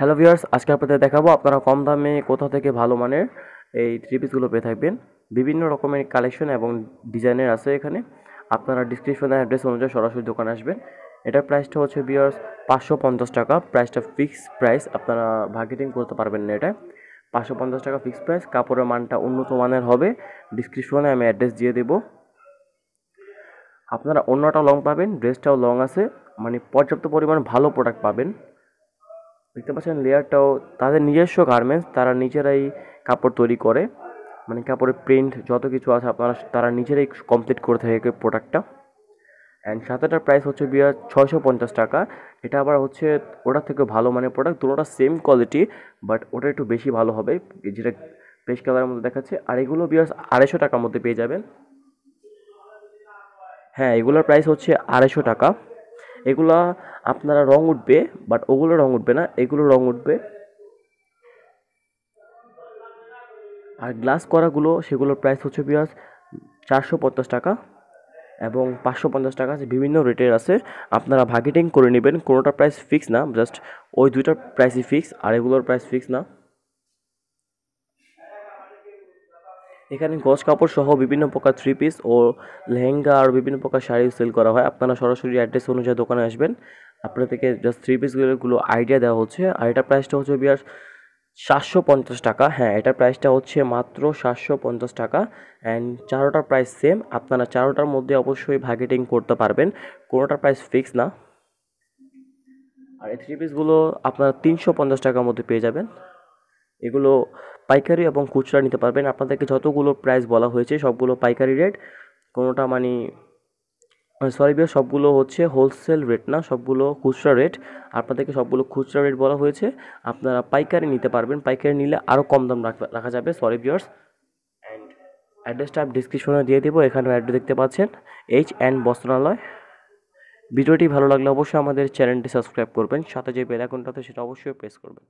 hello viewers আজকে আপনাদের দেখাবো আপনারা কম দামে কোথা থেকে ভালো মানের এই থ্রি পিসগুলো পেয়ে থাকবেন বিভিন্ন রকমের কালেকশন এবং ডিজাইনের আছে এখানে আপনারা ডিসক্রিপশন অ্যাড্রেস অনুযায়ী সরাসরি দোকানে আসবেন এটার প্রাইসটা হচ্ছে ভিউয়ার্স পাঁচশো পঞ্চাশ টাকা প্রাইসটা ফিক্স প্রাইস আপনারা মার্কেটিং করতে পারবেন না এটা পাঁচশো পঞ্চাশ টাকা ফিক্স প্রাইস কাপড়ের মানটা উন্নত মানের হবে ডিসক্রিপশনে আমি অ্যাড্রেস দিয়ে দেবো আপনারা অন্যটা লং পাবেন ড্রেসটাও লং আছে মানে পর্যাপ্ত পরিমাণ ভালো প্রোডাক্ট পাবেন দেখতে পাচ্ছেন লেয়ারটাও তাদের নিজস্ব গার্মেন্টস তারা নিজেরাই কাপড় তৈরি করে মানে কাপড়ের প্রিন্ট যত কিছু আছে আপনারা তারা নিজেরাই কমপ্লিট করে থাকে প্রোডাক্টটা অ্যান্ড সাতাটার প্রাইস হচ্ছে বিয়ার ছয়শো পঞ্চাশ টাকা এটা আবার হচ্ছে ওটার থেকে ভালো মানে প্রোডাক্ট দুটোটা সেম কোয়ালিটি বাট ওটা একটু বেশি ভালো হবে যেটা বেশ কালারের মধ্যে দেখাচ্ছে আর এগুলো বিয়ার্স আড়াইশো টাকার মধ্যে পেয়ে যাবেন হ্যাঁ এগুলোর প্রাইস হচ্ছে আড়াইশো টাকা এগুলা আপনারা রং উঠবে বাট ওগুলো রং উঠবে না এগুলো রং উঠবে আর গ্লাস করাগুলো সেগুলোর প্রাইস হচ্ছে পিয়াজ চারশো পঞ্চাশ টাকা এবং পাঁচশো পঞ্চাশ টাকা আছে বিভিন্ন রেটের আছে আপনারা ভাগেটিং করে নেবেন কোনোটা প্রাইস ফিক্স না জাস্ট ওই দুইটার প্রাইসই ফিক্স আর এগুলোর প্রাইস ফিক্স না এখানে গজ কাপড় সহ বিভিন্ন প্রকার থ্রি পিস ও লেহেঙ্গা আর বিভিন্ন প্রকার শাড়ি সেল করা হয় আপনারা সরাসরি অ্যাড্রেস অনুযায়ী দোকানে আসবেন থেকে জাস্ট থ্রি পিসগুলোগুলো আইডিয়া দেওয়া হচ্ছে আর এটার প্রাইসটা হচ্ছে বিয়ার সাতশো পঞ্চাশ টাকা হ্যাঁ এটার প্রাইসটা হচ্ছে মাত্র সাতশো পঞ্চাশ টাকা অ্যান্ড চারোটার প্রাইস সেম আপনারা চারোটার মধ্যে অবশ্যই ভাগেটিং করতে পারবেন কোনোটার প্রাইস ফিক্স না আর এই থ্রি পিসগুলো আপনারা তিনশো পঞ্চাশ টাকার মধ্যে পেয়ে যাবেন এগুলো পাইকারি এবং খুচরা নিতে পারবেন আপনাদেরকে যতগুলো প্রাইস বলা হয়েছে সবগুলো পাইকারি রেট কোনোটা মানে সরি বিয়ার সবগুলো হচ্ছে হোলসেল রেট না সবগুলো খুচরা রেট আপনাদেরকে সবগুলো খুচরা রেট বলা হয়েছে আপনারা পাইকারি নিতে পারবেন পাইকারি নিলে আরও কম দাম রাখা যাবে সরি বিয়ার্স অ্যান্ড অ্যাড্রেসটা আমি ডিসক্রিপশনে দিয়ে দেবো এখানে অ্যাড্রেস দেখতে পাচ্ছেন এইচ অ্যান্ড বস্ত্রালয় ভিডিওটি ভালো লাগলে অবশ্যই আমাদের চ্যানেলটি সাবস্ক্রাইব করবেন সাথে যে বেল আইকনটাতে সেটা অবশ্যই প্রেস করবেন